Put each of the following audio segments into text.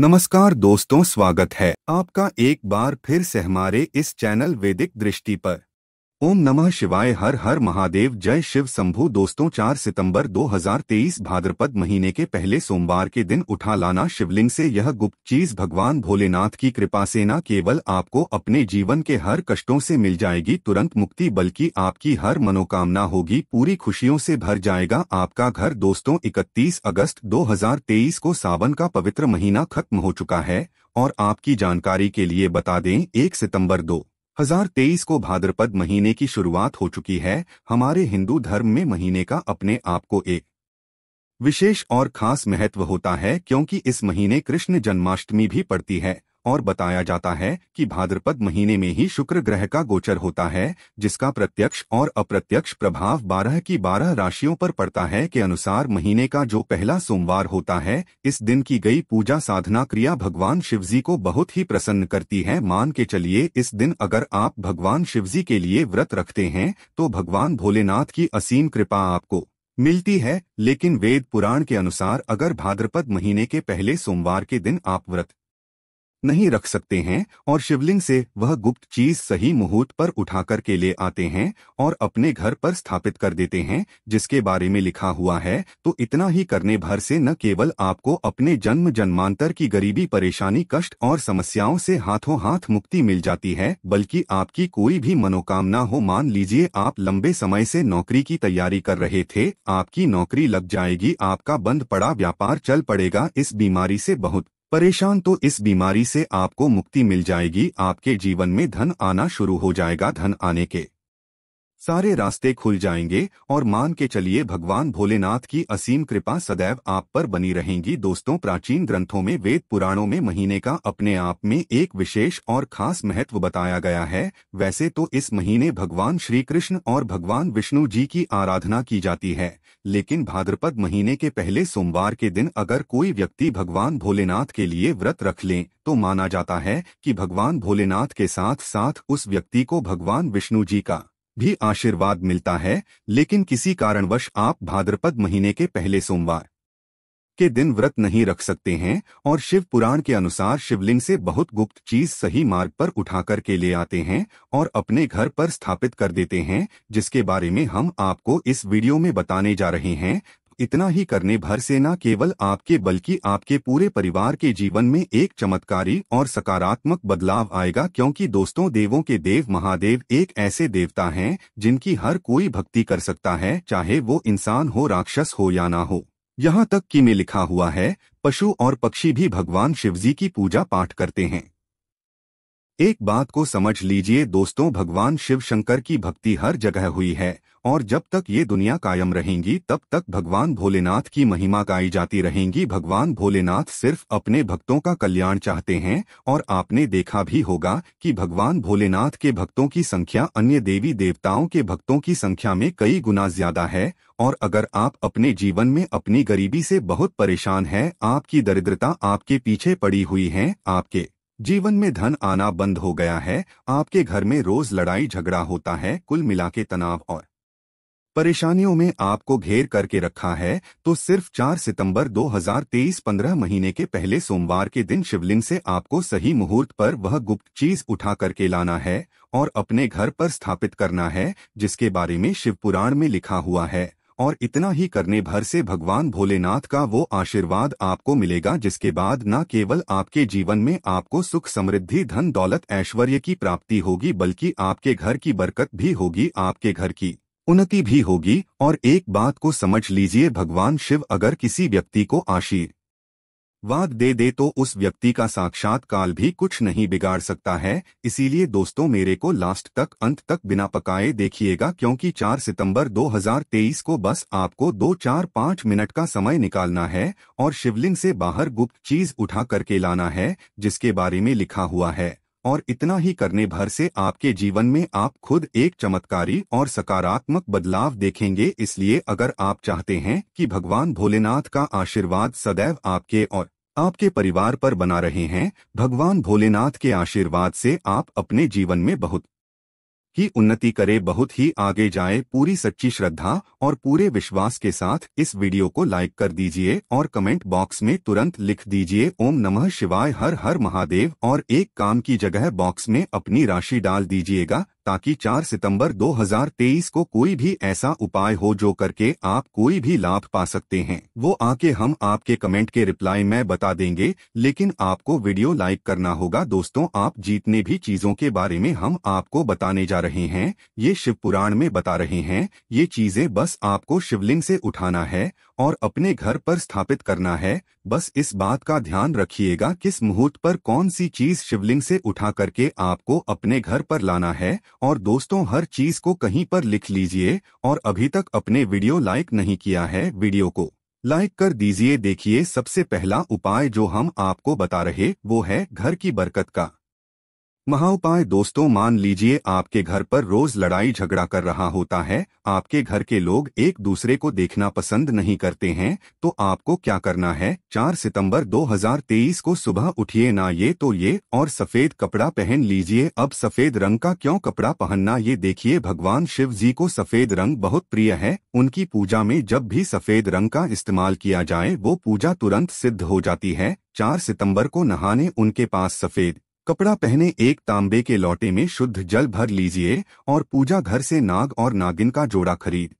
नमस्कार दोस्तों स्वागत है आपका एक बार फिर से हमारे इस चैनल वैदिक दृष्टि पर ओम नमः शिवाय हर हर महादेव जय शिव शंभु दोस्तों 4 सितंबर 2023 भाद्रपद महीने के पहले सोमवार के दिन उठा लाना शिवलिंग से यह गुप्त चीज भगवान भोलेनाथ की कृपा से न केवल आपको अपने जीवन के हर कष्टों से मिल जाएगी तुरंत मुक्ति बल्कि आपकी हर मनोकामना होगी पूरी खुशियों से भर जाएगा आपका घर दोस्तों इकतीस अगस्त दो को सावन का पवित्र महीना खत्म हो चुका है और आपकी जानकारी के लिए बता दें एक सितम्बर दो 2023 को भाद्रपद महीने की शुरुआत हो चुकी है हमारे हिंदू धर्म में महीने का अपने आप को एक विशेष और खास महत्व होता है क्योंकि इस महीने कृष्ण जन्माष्टमी भी पड़ती है और बताया जाता है कि भाद्रपद महीने में ही शुक्र ग्रह का गोचर होता है जिसका प्रत्यक्ष और अप्रत्यक्ष प्रभाव बारह की बारह राशियों पर पड़ता है के अनुसार महीने का जो पहला सोमवार होता है इस दिन की गई पूजा साधना क्रिया भगवान शिवजी को बहुत ही प्रसन्न करती है मान के चलिए इस दिन अगर आप भगवान शिवजी के लिए व्रत रखते हैं तो भगवान भोलेनाथ की असीम कृपा आपको मिलती है लेकिन वेद पुराण के अनुसार अगर भाद्रपद महीने के पहले सोमवार के दिन आप व्रत नहीं रख सकते हैं और शिवलिंग से वह गुप्त चीज सही मुहूर्त पर उठाकर के ले आते हैं और अपने घर पर स्थापित कर देते हैं जिसके बारे में लिखा हुआ है तो इतना ही करने भर से न केवल आपको अपने जन्म जन्मांतर की गरीबी परेशानी कष्ट और समस्याओं से हाथों हाथ मुक्ति मिल जाती है बल्कि आपकी कोई भी मनोकामना हो मान लीजिए आप लंबे समय से नौकरी की तैयारी कर रहे थे आपकी नौकरी लग जाएगी आपका बंद पड़ा व्यापार चल पड़ेगा इस बीमारी से बहुत परेशान तो इस बीमारी से आपको मुक्ति मिल जाएगी आपके जीवन में धन आना शुरू हो जाएगा धन आने के सारे रास्ते खुल जाएंगे और मान के चलिए भगवान भोलेनाथ की असीम कृपा सदैव आप पर बनी रहेंगी दोस्तों प्राचीन ग्रंथों में वेद पुराणों में महीने का अपने आप में एक विशेष और खास महत्व बताया गया है वैसे तो इस महीने भगवान श्री कृष्ण और भगवान विष्णु जी की आराधना की जाती है लेकिन भाद्रपद महीने के पहले सोमवार के दिन अगर कोई व्यक्ति भगवान भोलेनाथ के लिए व्रत रख ले तो माना जाता है कि भगवान भोलेनाथ के साथ साथ उस व्यक्ति को भगवान विष्णु जी का भी आशीर्वाद मिलता है लेकिन किसी कारणवश आप भाद्रपद महीने के पहले सोमवार के दिन व्रत नहीं रख सकते हैं और शिव पुराण के अनुसार शिवलिंग से बहुत गुप्त चीज सही मार्ग पर उठाकर के ले आते हैं और अपने घर पर स्थापित कर देते हैं जिसके बारे में हम आपको इस वीडियो में बताने जा रहे हैं इतना ही करने भर से न केवल आपके बल्कि आपके पूरे परिवार के जीवन में एक चमत्कारी और सकारात्मक बदलाव आएगा क्योंकि दोस्तों देवों के देव महादेव एक ऐसे देवता हैं जिनकी हर कोई भक्ति कर सकता है चाहे वो इंसान हो राक्षस हो या ना हो यहाँ तक कि में लिखा हुआ है पशु और पक्षी भी भगवान शिवजी की पूजा पाठ करते हैं एक बात को समझ लीजिए दोस्तों भगवान शिव शंकर की भक्ति हर जगह हुई है और जब तक ये दुनिया कायम रहेंगी तब तक भगवान भोलेनाथ की महिमा गाई जाती रहेंगी भगवान भोलेनाथ सिर्फ अपने भक्तों का कल्याण चाहते हैं और आपने देखा भी होगा कि भगवान भोलेनाथ के भक्तों की संख्या अन्य देवी देवताओं के भक्तों की संख्या में कई गुना ज्यादा है और अगर आप अपने जीवन में अपनी गरीबी से बहुत परेशान हैं आपकी दरिद्रता आपके पीछे पड़ी हुई है आपके जीवन में धन आना बंद हो गया है आपके घर में रोज लड़ाई झगड़ा होता है कुल मिला के तनाव और परेशानियों में आपको घेर करके रखा है तो सिर्फ 4 सितंबर 2023 15 महीने के पहले सोमवार के दिन शिवलिंग से आपको सही मुहूर्त पर वह गुप्त चीज उठा करके लाना है और अपने घर पर स्थापित करना है जिसके बारे में शिवपुराण में लिखा हुआ है और इतना ही करने भर से भगवान भोलेनाथ का वो आशीर्वाद आपको मिलेगा जिसके बाद न केवल आपके जीवन में आपको सुख समृद्धि धन दौलत ऐश्वर्य की प्राप्ति होगी बल्कि आपके घर की बरकत भी होगी आपके घर की उन्नति भी होगी और एक बात को समझ लीजिए भगवान शिव अगर किसी व्यक्ति को आशीर्वाद वाद दे दे तो उस व्यक्ति का साक्षात काल भी कुछ नहीं बिगाड़ सकता है इसीलिए दोस्तों मेरे को लास्ट तक अंत तक बिना पकाए देखिएगा क्योंकि 4 सितंबर 2023 को बस आपको दो चार पाँच मिनट का समय निकालना है और शिवलिंग से बाहर गुप्त चीज उठा करके लाना है जिसके बारे में लिखा हुआ है और इतना ही करने भर से आपके जीवन में आप खुद एक चमत्कारी और सकारात्मक बदलाव देखेंगे इसलिए अगर आप चाहते हैं कि भगवान भोलेनाथ का आशीर्वाद सदैव आपके और आपके परिवार पर बना रहे हैं भगवान भोलेनाथ के आशीर्वाद से आप अपने जीवन में बहुत की उन्नति करे बहुत ही आगे जाए पूरी सच्ची श्रद्धा और पूरे विश्वास के साथ इस वीडियो को लाइक कर दीजिए और कमेंट बॉक्स में तुरंत लिख दीजिए ओम नमः शिवाय हर हर महादेव और एक काम की जगह बॉक्स में अपनी राशि डाल दीजिएगा ताकि 4 सितंबर 2023 को कोई भी ऐसा उपाय हो जो करके आप कोई भी लाभ पा सकते हैं वो आके हम आपके कमेंट के रिप्लाई में बता देंगे लेकिन आपको वीडियो लाइक करना होगा दोस्तों आप जीतने भी चीज़ों के बारे में हम आपको बताने जा रहे हैं ये शिव पुराण में बता रहे हैं ये चीज़ें बस आपको शिवलिंग से उठाना है और अपने घर पर स्थापित करना है बस इस बात का ध्यान रखिएगा किस मुहूर्त पर कौन सी चीज़ शिवलिंग से उठा करके आपको अपने घर पर लाना है और दोस्तों हर चीज को कहीं पर लिख लीजिए और अभी तक अपने वीडियो लाइक नहीं किया है वीडियो को लाइक कर दीजिए देखिए सबसे पहला उपाय जो हम आपको बता रहे वो है घर की बरकत का महाउपाय दोस्तों मान लीजिए आपके घर पर रोज लड़ाई झगड़ा कर रहा होता है आपके घर के लोग एक दूसरे को देखना पसंद नहीं करते हैं तो आपको क्या करना है 4 सितंबर 2023 को सुबह उठिए ना ये तो ये और सफेद कपड़ा पहन लीजिए अब सफेद रंग का क्यों कपड़ा पहनना ये देखिए भगवान शिव जी को सफेद रंग बहुत प्रिय है उनकी पूजा में जब भी सफेद रंग का इस्तेमाल किया जाए वो पूजा तुरंत सिद्ध हो जाती है चार सितम्बर को नहाने उनके पास सफेद कपड़ा पहने एक तांबे के लौटे में शुद्ध जल भर लीजिए और पूजा घर से नाग और नागिन का जोड़ा खरीद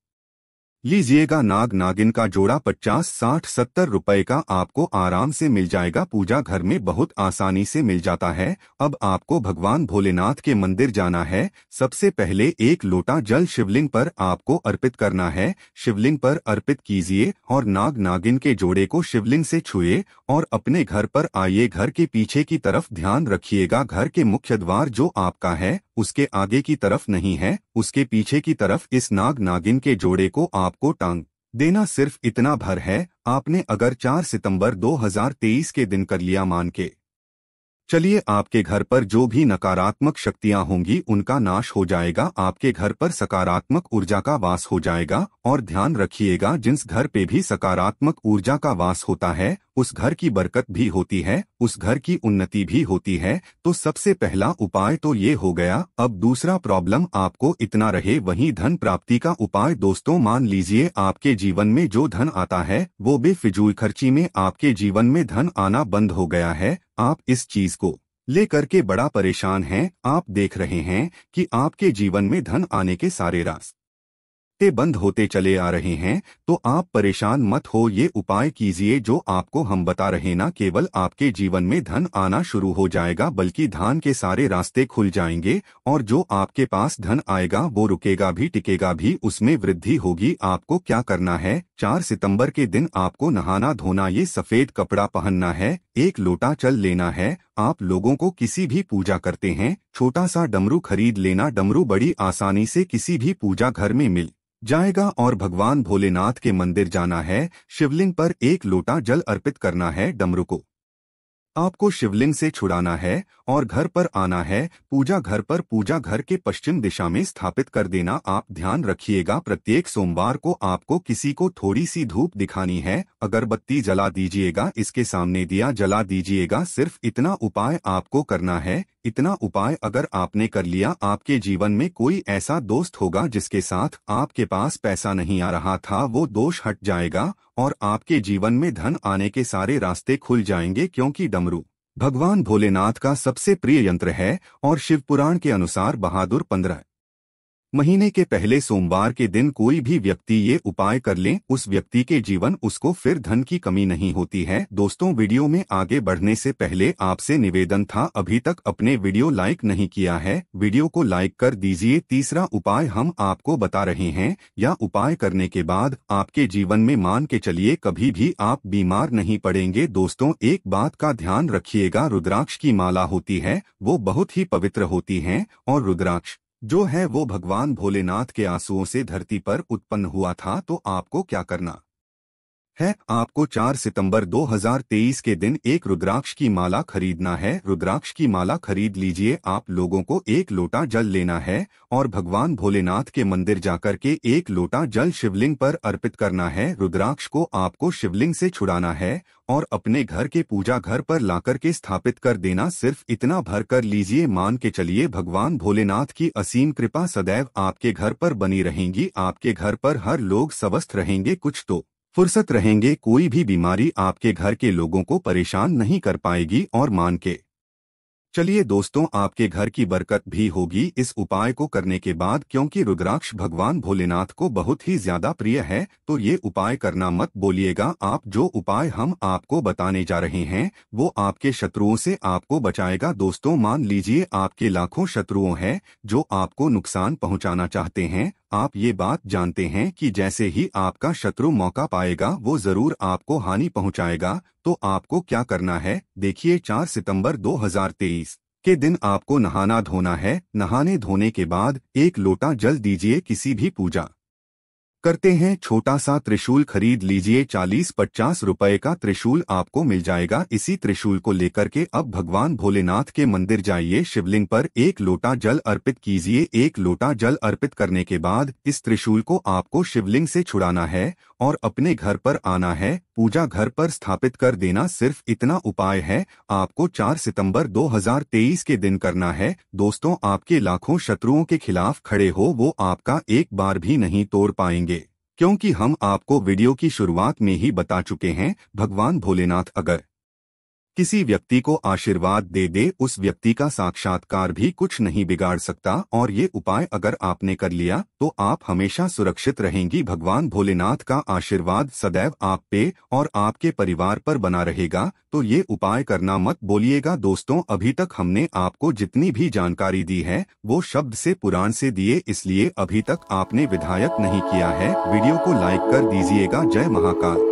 लीजिएगा नाग नागिन का जोड़ा 50 साठ सत्तर रुपए का आपको आराम से मिल जाएगा पूजा घर में बहुत आसानी से मिल जाता है अब आपको भगवान भोलेनाथ के मंदिर जाना है सबसे पहले एक लोटा जल शिवलिंग पर आपको अर्पित करना है शिवलिंग पर अर्पित कीजिए और नाग नागिन के जोड़े को शिवलिंग से छुए और अपने घर पर आइए घर के पीछे की तरफ ध्यान रखिएगा घर के मुख्य द्वार जो आपका है उसके आगे की तरफ नहीं है उसके पीछे की तरफ इस नाग नागिन के जोड़े को आपको टांग देना सिर्फ इतना भर है आपने अगर 4 सितंबर 2023 के दिन कर लिया मान के चलिए आपके घर पर जो भी नकारात्मक शक्तियां होंगी उनका नाश हो जाएगा आपके घर पर सकारात्मक ऊर्जा का वास हो जाएगा और ध्यान रखिएगा जिस घर पे भी सकारात्मक ऊर्जा का वास होता है उस घर की बरकत भी होती है उस घर की उन्नति भी होती है तो सबसे पहला उपाय तो ये हो गया अब दूसरा प्रॉब्लम आपको इतना रहे वही धन प्राप्ति का उपाय दोस्तों मान लीजिए आपके जीवन में जो धन आता है वो बेफिजूल खर्ची में आपके जीवन में धन आना बंद हो गया है आप इस चीज को लेकर के बड़ा परेशान हैं आप देख रहे हैं कि आपके जीवन में धन आने के सारे रास्ते रास्ते बंद होते चले आ रहे हैं तो आप परेशान मत हो ये उपाय कीजिए जो आपको हम बता रहे ना केवल आपके जीवन में धन आना शुरू हो जाएगा बल्कि धान के सारे रास्ते खुल जाएंगे और जो आपके पास धन आएगा वो रुकेगा भी टिकेगा भी उसमें वृद्धि होगी आपको क्या करना है चार सितम्बर के दिन आपको नहाना धोना ये सफ़ेद कपड़ा पहनना है एक लोटा चल लेना है आप लोगों को किसी भी पूजा करते हैं छोटा सा डमरू खरीद लेना डमरू बड़ी आसानी से किसी भी पूजा घर में मिल जाएगा और भगवान भोलेनाथ के मंदिर जाना है शिवलिंग पर एक लोटा जल अर्पित करना है डमरू को आपको शिवलिंग से छुड़ाना है और घर पर आना है पूजा घर पर पूजा घर के पश्चिम दिशा में स्थापित कर देना आप ध्यान रखिएगा प्रत्येक सोमवार को आपको किसी को थोड़ी सी धूप दिखानी है अगरबत्ती जला दीजिएगा इसके सामने दिया जला दीजिएगा सिर्फ इतना उपाय आपको करना है इतना उपाय अगर आपने कर लिया आपके जीवन में कोई ऐसा दोस्त होगा जिसके साथ आपके पास पैसा नहीं आ रहा था वो दोष हट जाएगा और आपके जीवन में धन आने के सारे रास्ते खुल जाएंगे क्योंकि डमरू भगवान भोलेनाथ का सबसे प्रिय यंत्र है और शिवपुराण के अनुसार बहादुर पंद्रह महीने के पहले सोमवार के दिन कोई भी व्यक्ति ये उपाय कर ले उस व्यक्ति के जीवन उसको फिर धन की कमी नहीं होती है दोस्तों वीडियो में आगे बढ़ने से पहले आपसे निवेदन था अभी तक अपने वीडियो लाइक नहीं किया है वीडियो को लाइक कर दीजिए तीसरा उपाय हम आपको बता रहे हैं या उपाय करने के बाद आपके जीवन में मान के चलिए कभी भी आप बीमार नहीं पड़ेंगे दोस्तों एक बात का ध्यान रखिएगा रुद्राक्ष की माला होती है वो बहुत ही पवित्र होती है और रुद्राक्ष जो है वो भगवान भोलेनाथ के आंसुओं से धरती पर उत्पन्न हुआ था तो आपको क्या करना है आपको 4 सितंबर 2023 के दिन एक रुद्राक्ष की माला खरीदना है रुद्राक्ष की माला खरीद लीजिए आप लोगों को एक लोटा जल लेना है और भगवान भोलेनाथ के मंदिर जाकर के एक लोटा जल शिवलिंग पर अर्पित करना है रुद्राक्ष को आपको शिवलिंग से छुड़ाना है और अपने घर के पूजा घर पर लाकर के स्थापित कर देना सिर्फ इतना भर कर लीजिए मान के चलिए भगवान भोलेनाथ की असीम कृपा सदैव आपके घर पर बनी रहेंगी आपके घर पर हर लोग स्वस्थ रहेंगे कुछ तो फुर्सत रहेंगे कोई भी बीमारी आपके घर के लोगों को परेशान नहीं कर पाएगी और मान के चलिए दोस्तों आपके घर की बरकत भी होगी इस उपाय को करने के बाद क्योंकि रुद्राक्ष भगवान भोलेनाथ को बहुत ही ज्यादा प्रिय है तो ये उपाय करना मत बोलिएगा आप जो उपाय हम आपको बताने जा रहे हैं वो आपके शत्रुओं से आपको बचाएगा दोस्तों मान लीजिए आपके लाखों शत्रुओं हैं जो आपको नुकसान पहुंचाना चाहते हैं आप ये बात जानते हैं कि जैसे ही आपका शत्रु मौका पाएगा वो जरूर आपको हानि पहुंचाएगा तो आपको क्या करना है देखिए 4 सितंबर 2023 के दिन आपको नहाना धोना है नहाने धोने के बाद एक लोटा जल दीजिए किसी भी पूजा करते हैं छोटा सा त्रिशूल खरीद लीजिए चालीस पचास रुपए का त्रिशूल आपको मिल जाएगा इसी त्रिशूल को लेकर के अब भगवान भोलेनाथ के मंदिर जाइए शिवलिंग पर एक लोटा जल अर्पित कीजिए एक लोटा जल अर्पित करने के बाद इस त्रिशूल को आपको शिवलिंग से छुड़ाना है और अपने घर पर आना है पूजा घर पर स्थापित कर देना सिर्फ इतना उपाय है आपको 4 सितंबर 2023 के दिन करना है दोस्तों आपके लाखों शत्रुओं के खिलाफ खड़े हो वो आपका एक बार भी नहीं तोड़ पाएंगे क्योंकि हम आपको वीडियो की शुरुआत में ही बता चुके हैं भगवान भोलेनाथ अगर किसी व्यक्ति को आशीर्वाद दे दे उस व्यक्ति का साक्षात्कार भी कुछ नहीं बिगाड़ सकता और ये उपाय अगर आपने कर लिया तो आप हमेशा सुरक्षित रहेंगी भगवान भोलेनाथ का आशीर्वाद सदैव आप पे और आपके परिवार पर बना रहेगा तो ये उपाय करना मत बोलिएगा दोस्तों अभी तक हमने आपको जितनी भी जानकारी दी है वो शब्द से पुराण से दिए इसलिए अभी तक आपने विधायक नहीं किया है वीडियो को लाइक कर दीजिएगा जय महाकाल